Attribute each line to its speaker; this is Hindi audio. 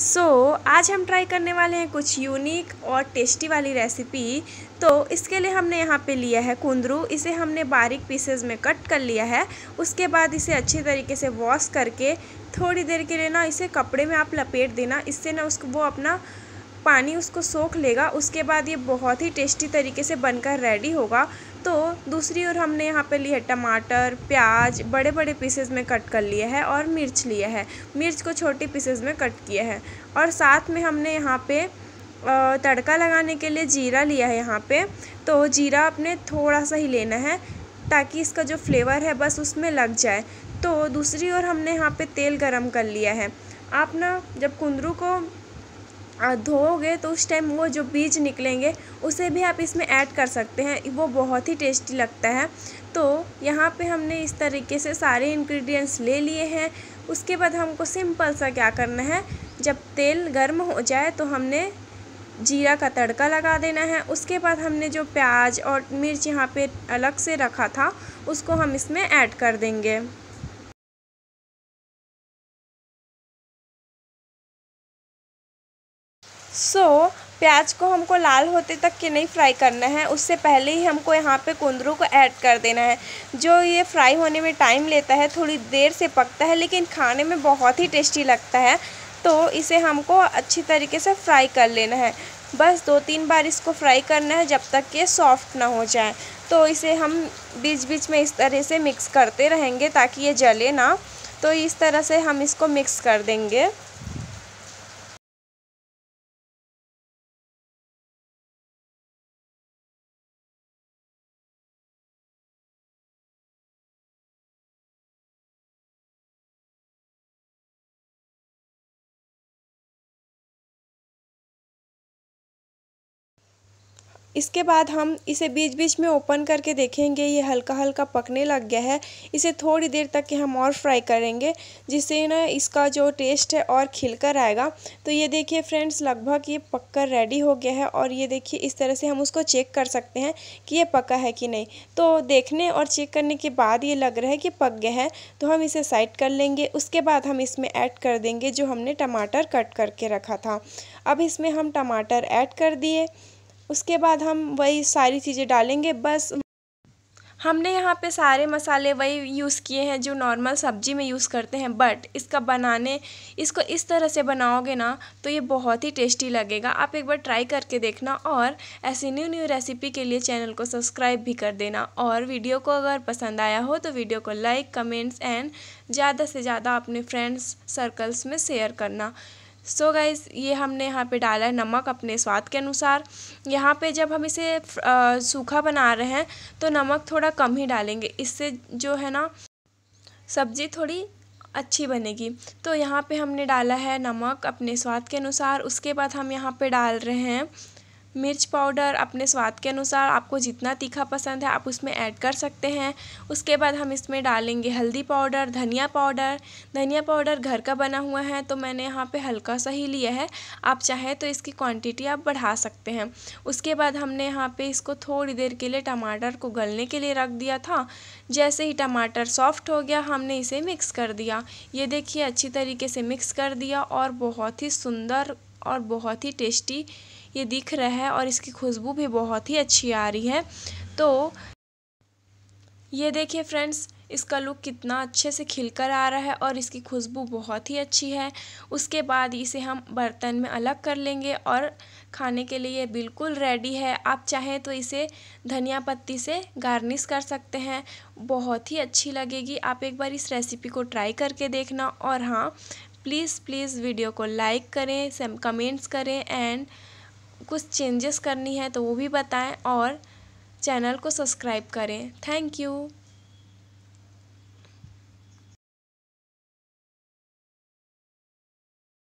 Speaker 1: सो so, आज हम ट्राई करने वाले हैं कुछ यूनिक और टेस्टी वाली रेसिपी तो इसके लिए हमने यहाँ पे लिया है कुंदरू इसे हमने बारीक पीसेस में कट कर लिया है उसके बाद इसे अच्छे तरीके से वॉश करके थोड़ी देर के लिए ना इसे कपड़े में आप लपेट देना इससे ना उसको वो अपना पानी उसको सोख लेगा उसके बाद ये बहुत ही टेस्टी तरीके से बनकर रेडी होगा तो दूसरी ओर हमने यहाँ पे लिए है टमाटर प्याज बड़े बड़े पीसेज में कट कर लिए है और मिर्च लिया है मिर्च को छोटे पीसेज में कट किया है और साथ में हमने यहाँ पे तड़का लगाने के लिए जीरा लिया है यहाँ पे तो जीरा आपने थोड़ा सा ही लेना है ताकि इसका जो फ्लेवर है बस उसमें लग जाए तो दूसरी ओर हमने यहाँ पे तेल गरम कर लिया है आप ना जब कुंदरू को धोओगे तो उस टाइम वो जो बीज निकलेंगे उसे भी आप इसमें ऐड कर सकते हैं वो बहुत ही टेस्टी लगता है तो यहाँ पे हमने इस तरीके से सारे इंग्रेडिएंट्स ले लिए हैं उसके बाद हमको सिंपल सा क्या करना है जब तेल गर्म हो जाए तो हमने जीरा का तड़का लगा देना है उसके बाद हमने जो प्याज और मिर्च यहाँ पे अलग से रखा था उसको हम इसमें ऐड कर देंगे सो so, प्याज को हमको लाल होते तक के नहीं फ्राई करना है उससे पहले ही हमको यहाँ पे कुंदरू को ऐड कर देना है जो ये फ्राई होने में टाइम लेता है थोड़ी देर से पकता है लेकिन खाने में बहुत ही टेस्टी लगता है तो इसे हमको अच्छी तरीके से फ्राई कर लेना है बस दो तीन बार इसको फ्राई करना है जब तक ये सॉफ्ट ना हो जाए तो इसे हम बीच बीच में इस तरह से मिक्स करते रहेंगे ताकि ये जले ना तो इस तरह से हम इसको मिक्स कर देंगे इसके बाद हम इसे बीच बीच में ओपन करके देखेंगे ये हल्का हल्का पकने लग गया है इसे थोड़ी देर तक के हम और फ्राई करेंगे जिससे ना इसका जो टेस्ट है और खिलकर आएगा तो ये देखिए फ्रेंड्स लगभग ये पककर रेडी हो गया है और ये देखिए इस तरह से हम उसको चेक कर सकते हैं कि ये पका है कि नहीं तो देखने और चेक करने के बाद ये लग रहा है कि पक गया है तो हम इसे साइड कर लेंगे उसके बाद हम इसमें ऐड कर देंगे जो हमने टमाटर कट करके रखा था अब इसमें हम टमाटर ऐड कर दिए उसके बाद हम वही सारी चीज़ें डालेंगे बस हमने यहाँ पे सारे मसाले वही यूज़ किए हैं जो नॉर्मल सब्जी में यूज़ करते हैं बट इसका बनाने इसको इस तरह से बनाओगे ना तो ये बहुत ही टेस्टी लगेगा आप एक बार ट्राई करके देखना और ऐसी न्यू न्यू रेसिपी के लिए चैनल को सब्सक्राइब भी कर देना और वीडियो को अगर पसंद आया हो तो वीडियो को लाइक कमेंट्स एंड ज़्यादा से ज़्यादा अपने फ्रेंड्स सर्कल्स में शेयर करना सो so गाइज़ ये हमने यहाँ पे डाला है नमक अपने स्वाद के अनुसार यहाँ पे जब हम इसे सूखा बना रहे हैं तो नमक थोड़ा कम ही डालेंगे इससे जो है ना सब्ज़ी थोड़ी अच्छी बनेगी तो यहाँ पे हमने डाला है नमक अपने स्वाद के अनुसार उसके बाद हम यहाँ पे डाल रहे हैं मिर्च पाउडर अपने स्वाद के अनुसार आपको जितना तीखा पसंद है आप उसमें ऐड कर सकते हैं उसके बाद हम इसमें डालेंगे हल्दी पाउडर धनिया पाउडर धनिया पाउडर घर का बना हुआ है तो मैंने यहाँ पे हल्का सा ही लिया है आप चाहें तो इसकी क्वांटिटी आप बढ़ा सकते हैं उसके बाद हमने यहाँ पे इसको थोड़ी देर के लिए टमाटर को गलने के लिए रख दिया था जैसे ही टमाटर सॉफ्ट हो गया हमने इसे मिक्स कर दिया ये देखिए अच्छी तरीके से मिक्स कर दिया और बहुत ही सुंदर और बहुत ही टेस्टी ये दिख रहा है और इसकी खुशबू भी बहुत ही अच्छी आ रही है तो ये देखिए फ्रेंड्स इसका लुक कितना अच्छे से खिलकर आ रहा है और इसकी खुशबू बहुत ही अच्छी है उसके बाद इसे हम बर्तन में अलग कर लेंगे और खाने के लिए बिल्कुल रेडी है आप चाहें तो इसे धनिया पत्ती से गार्निश कर सकते हैं बहुत ही अच्छी लगेगी आप एक बार इस रेसिपी को ट्राई करके देखना और हाँ प्लीज़ प्लीज़ वीडियो को लाइक करें कमेंट्स करें एंड कुछ चेंजेस करनी है तो वो भी बताएं और चैनल को सब्सक्राइब करें थैंक यू